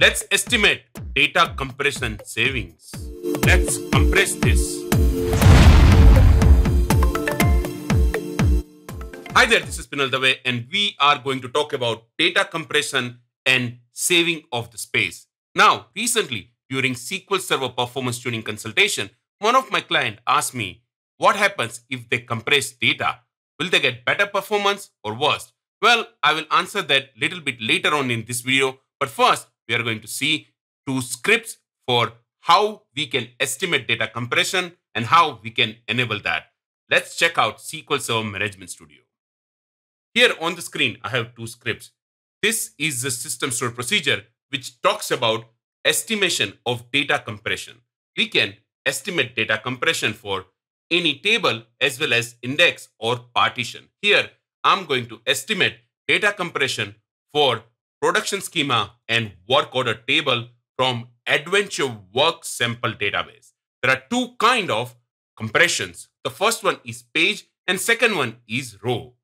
Let's estimate data compression savings. Let's compress this. Hi there, this is Pinal Dave and we are going to talk about data compression and saving of the space. Now, recently, during SQL Server performance tuning consultation, one of my client asked me, what happens if they compress data? Will they get better performance or worse? Well, I will answer that little bit later on in this video. But first, we are going to see two scripts for how we can estimate data compression and how we can enable that. Let's check out SQL Server Management Studio. Here on the screen, I have two scripts. This is the system stored procedure, which talks about estimation of data compression. We can estimate data compression for any table as well as index or partition. Here, I'm going to estimate data compression for production schema, and work order table from Adventure Works Sample Database. There are two kind of compressions. The first one is page and second one is row.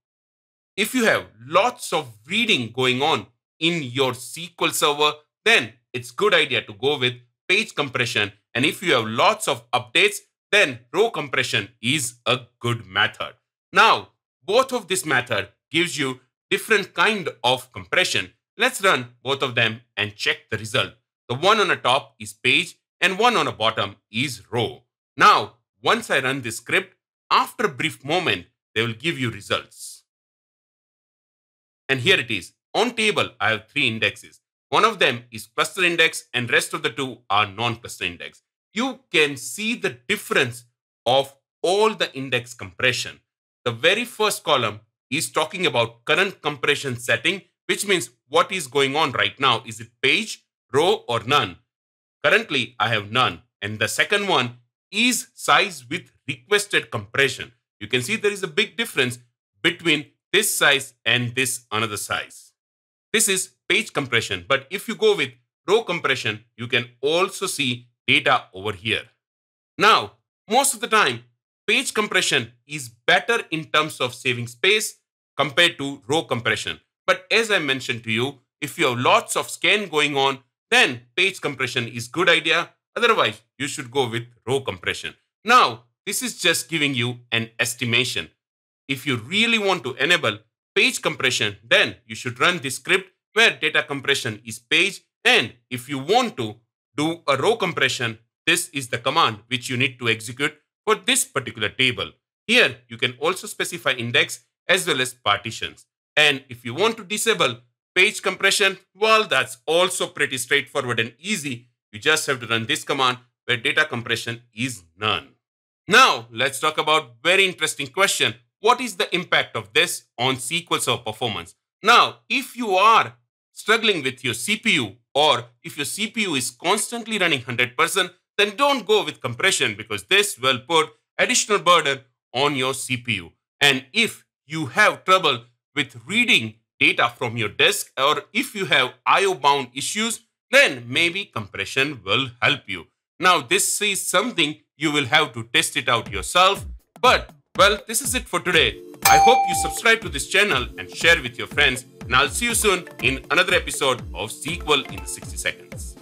If you have lots of reading going on in your SQL Server, then it's good idea to go with page compression. And if you have lots of updates, then row compression is a good method. Now, both of this method gives you different kind of compression Let's run both of them and check the result. The one on the top is page and one on the bottom is row. Now, once I run this script, after a brief moment, they will give you results. And here it is. On table, I have three indexes. One of them is cluster index and rest of the two are non-cluster index. You can see the difference of all the index compression. The very first column is talking about current compression setting, which means what is going on right now? Is it page, row or none? Currently, I have none. And the second one is size with requested compression. You can see there is a big difference between this size and this another size. This is page compression. But if you go with row compression, you can also see data over here. Now, most of the time, page compression is better in terms of saving space compared to row compression. But as I mentioned to you, if you have lots of scan going on, then page compression is good idea. Otherwise, you should go with row compression. Now, this is just giving you an estimation. If you really want to enable page compression, then you should run this script where data compression is page. And if you want to do a row compression, this is the command which you need to execute for this particular table. Here, you can also specify index as well as partitions. And if you want to disable page compression, well, that's also pretty straightforward and easy. You just have to run this command where data compression is none. Now, let's talk about very interesting question. What is the impact of this on SQL Server performance? Now, if you are struggling with your CPU or if your CPU is constantly running 100%, then don't go with compression because this will put additional burden on your CPU. And if you have trouble with reading data from your disk or if you have IO bound issues, then maybe compression will help you. Now, this is something you will have to test it out yourself. But, well, this is it for today. I hope you subscribe to this channel and share with your friends. And I'll see you soon in another episode of SQL in 60 Seconds.